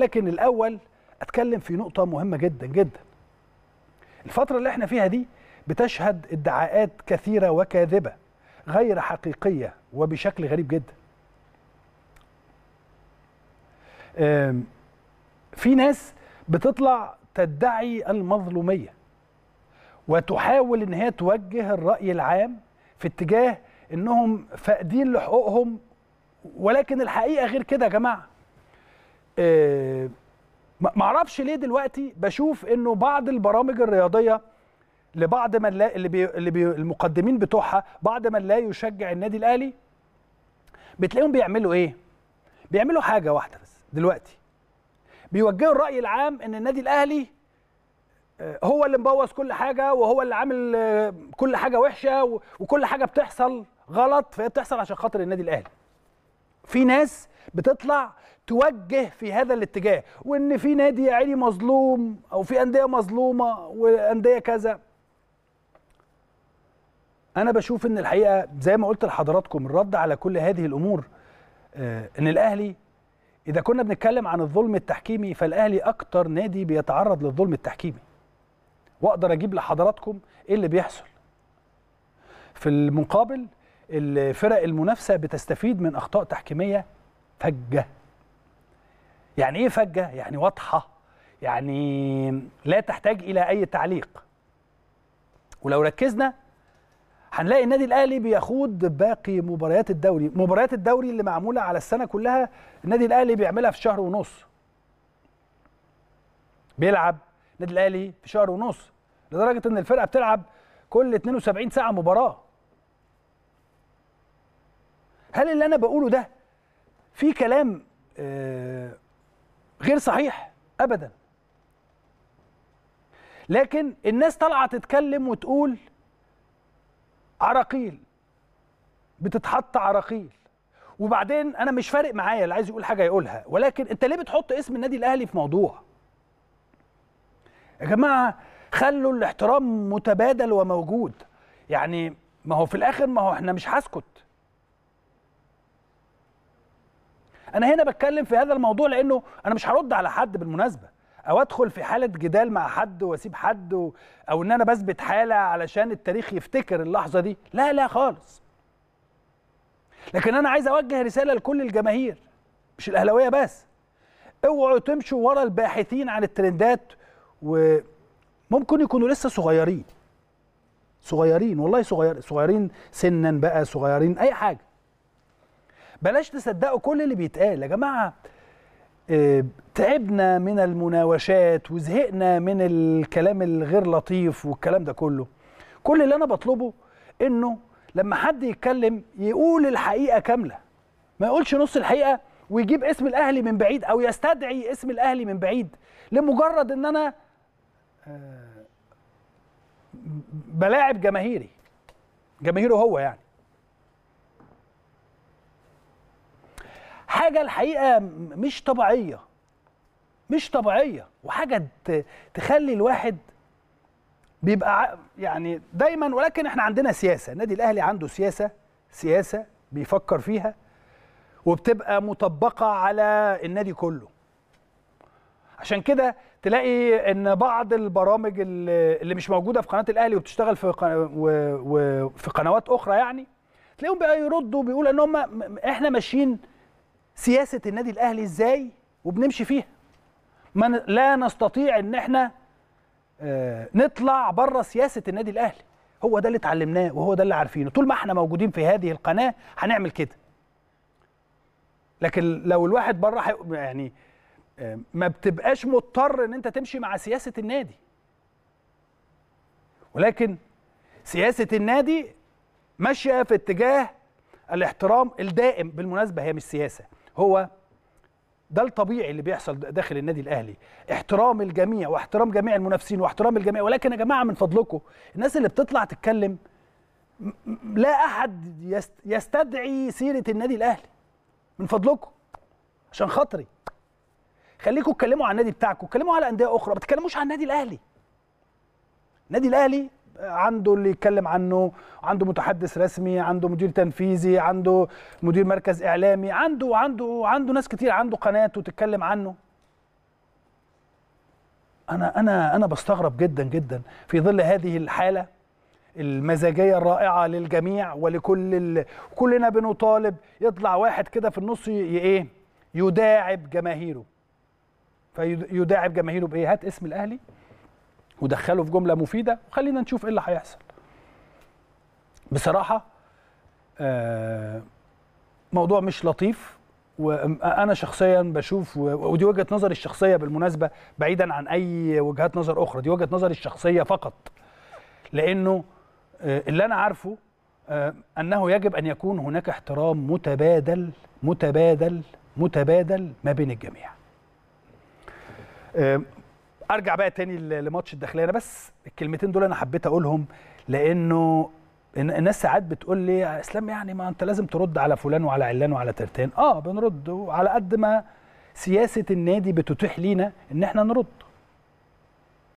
لكن الاول اتكلم في نقطه مهمه جدا جدا الفتره اللي احنا فيها دي بتشهد ادعاءات كثيره وكاذبه غير حقيقيه وبشكل غريب جدا في ناس بتطلع تدعي المظلوميه وتحاول ان هي توجه الراي العام في اتجاه انهم فاقدين لحقوقهم ولكن الحقيقه غير كده يا جماعه آه، معرفش ليه دلوقتي بشوف انه بعض البرامج الرياضيه لبعض من لا اللي, بي... اللي بي... المقدمين بتوعها بعض من لا يشجع النادي الاهلي بتلاقيهم بيعملوا ايه؟ بيعملوا حاجه واحده بس دلوقتي بيوجهوا الراي العام ان النادي الاهلي آه، هو اللي مبوظ كل حاجه وهو اللي عامل آه، كل حاجه وحشه وكل حاجه بتحصل غلط فهي بتحصل عشان خاطر النادي الاهلي. في ناس بتطلع توجه في هذا الاتجاه وان في نادي يا عيني مظلوم او في انديه مظلومه وانديه كذا انا بشوف ان الحقيقه زي ما قلت لحضراتكم الرد على كل هذه الامور آه، ان الاهلي اذا كنا بنتكلم عن الظلم التحكيمي فالاهلي اكتر نادي بيتعرض للظلم التحكيمي واقدر اجيب لحضراتكم ايه اللي بيحصل في المقابل الفرق المنافسه بتستفيد من اخطاء تحكيميه فجة يعني إيه فجة؟ يعني واضحة يعني لا تحتاج إلى أي تعليق ولو ركزنا هنلاقي النادي الاهلي بيخوض باقي مباريات الدوري مباريات الدوري اللي معموله على السنه كلها النادي الاهلي بيعملها في شهر ونص بيلعب النادي الاهلي في شهر ونص لدرجه ان الفرقه بتلعب كل 72 ساعه مباراه هل اللي انا بقوله ده في كلام آه، غير صحيح ابدا لكن الناس طالعه تتكلم وتقول عراقيل بتتحط عراقيل وبعدين انا مش فارق معايا اللي عايز يقول حاجه يقولها ولكن انت ليه بتحط اسم النادي الاهلي في موضوع يا جماعه خلوا الاحترام متبادل وموجود يعني ما هو في الاخر ما هو احنا مش هسكت انا هنا بتكلم في هذا الموضوع لانه انا مش هرد على حد بالمناسبه او ادخل في حاله جدال مع حد واسيب حد او ان انا بثبت حاله علشان التاريخ يفتكر اللحظه دي لا لا خالص لكن انا عايز اوجه رساله لكل الجماهير مش الاهلاويه بس اوعوا تمشوا ورا الباحثين عن الترندات وممكن يكونوا لسه صغيرين صغيرين والله صغير صغيرين سنا بقى صغيرين اي حاجه بلاش تصدقوا كل اللي بيتقال يا جماعه آه، تعبنا من المناوشات وزهقنا من الكلام الغير لطيف والكلام ده كله كل اللي انا بطلبه انه لما حد يتكلم يقول الحقيقه كامله ما يقولش نص الحقيقه ويجيب اسم الاهلي من بعيد او يستدعي اسم الاهلي من بعيد لمجرد ان انا آه، بلاعب جماهيري جماهيره هو يعني حاجه الحقيقه مش طبيعيه مش طبيعيه وحاجه تخلي الواحد بيبقى يعني دايما ولكن احنا عندنا سياسه النادي الاهلي عنده سياسه سياسه بيفكر فيها وبتبقى مطبقه على النادي كله عشان كده تلاقي ان بعض البرامج اللي مش موجوده في قناه الاهلي وبتشتغل في في قنوات اخرى يعني تلاقيهم بقى يردوا بيقولوا ان هم احنا ماشيين سياسه النادي الاهلي ازاي وبنمشي فيها ما لا نستطيع ان احنا آه، نطلع بره سياسه النادي الاهلي هو ده اللي اتعلمناه وهو ده اللي عارفينه طول ما احنا موجودين في هذه القناه هنعمل كده لكن لو الواحد بره يعني آه، ما بتبقاش مضطر ان انت تمشي مع سياسه النادي ولكن سياسه النادي ماشيه في اتجاه الاحترام الدائم بالمناسبه هي مش سياسه هو ده الطبيعي اللي بيحصل داخل النادي الاهلي احترام الجميع واحترام جميع المنافسين واحترام الجميع ولكن يا جماعه من فضلكم الناس اللي بتطلع تتكلم لا احد يستدعي سيره النادي الاهلي من فضلكم عشان خاطري خليكم اتكلموا عن النادي بتاعكم اتكلموا على انديه اخرى ما تتكلموش عن النادي الاهلي النادي الاهلي عنده اللي يتكلم عنه عنده متحدث رسمي عنده مدير تنفيذي عنده مدير مركز اعلامي عنده عنده عنده ناس كتير عنده قناته تتكلم عنه انا انا انا بستغرب جدا جدا في ظل هذه الحاله المزاجيه الرائعه للجميع ولكل ال... كلنا بنطالب يطلع واحد كده في النص ي... ايه يداعب جماهيره فيداعب جماهيره بايه هات اسم الاهلي ودخله في جمله مفيده وخلينا نشوف ايه اللي هيحصل بصراحه آه، موضوع مش لطيف وانا شخصيا بشوف ودي وجهه نظري الشخصيه بالمناسبه بعيدا عن اي وجهات نظر اخرى دي وجهه نظري الشخصيه فقط لانه آه، اللي انا عارفه آه، انه يجب ان يكون هناك احترام متبادل متبادل متبادل ما بين الجميع ارجع بقى تاني لماتش الداخليه انا بس الكلمتين دول انا حبيت اقولهم لانه الناس ساعات بتقول لي اسلام يعني ما انت لازم ترد على فلان وعلى علان وعلى ترتان اه بنرد وعلى قد ما سياسه النادي بتتيح لينا ان احنا نرد